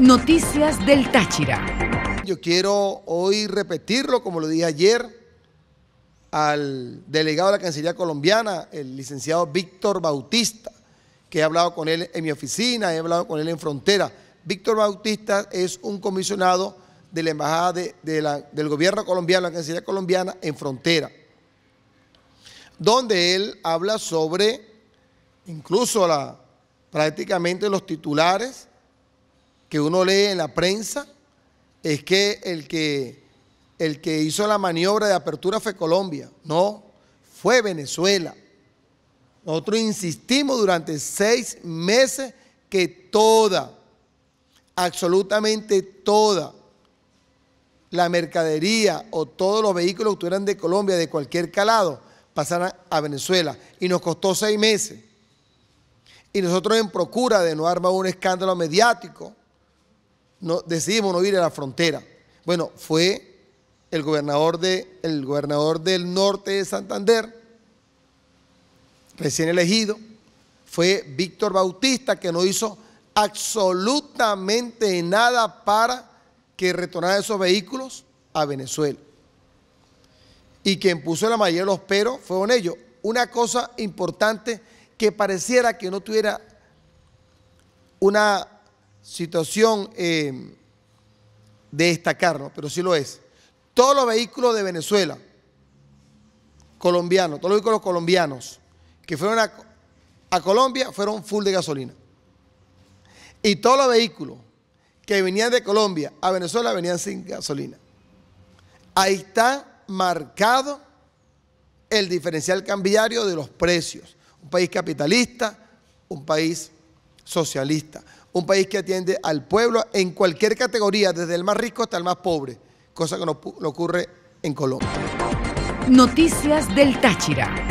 Noticias del Táchira. Yo quiero hoy repetirlo, como lo dije ayer, al delegado de la Cancillería colombiana, el licenciado Víctor Bautista, que he hablado con él en mi oficina, he hablado con él en frontera. Víctor Bautista es un comisionado de la Embajada del Gobierno colombiano, la Cancillería colombiana, en frontera, donde él habla sobre incluso la, prácticamente los titulares que uno lee en la prensa es que el que, el que hizo la maniobra de apertura fue Colombia. No, fue Venezuela. Nosotros insistimos durante seis meses que toda, absolutamente toda, la mercadería o todos los vehículos que tuvieran de Colombia, de cualquier calado, pasaran a Venezuela. Y nos costó seis meses. Y nosotros en procura de no armar un escándalo mediático, decidimos no ir a la frontera. Bueno, fue el gobernador, de, el gobernador del norte de Santander, recién elegido, fue Víctor Bautista, que no hizo absolutamente nada para que retornaran esos vehículos a Venezuela. Y quien puso la mayoría de los peros fue con ellos. Una cosa importante que pareciera que no tuviera una situación eh, de destacarlo, pero sí lo es. Todos los vehículos de Venezuela, colombianos, todos los vehículos colombianos que fueron a, a Colombia fueron full de gasolina. Y todos los vehículos que venían de Colombia a Venezuela venían sin gasolina. Ahí está marcado el diferencial cambiario de los precios. Un país capitalista, un país socialista, un país que atiende al pueblo en cualquier categoría, desde el más rico hasta el más pobre, cosa que no, ocurre en Colombia. Noticias del Táchira.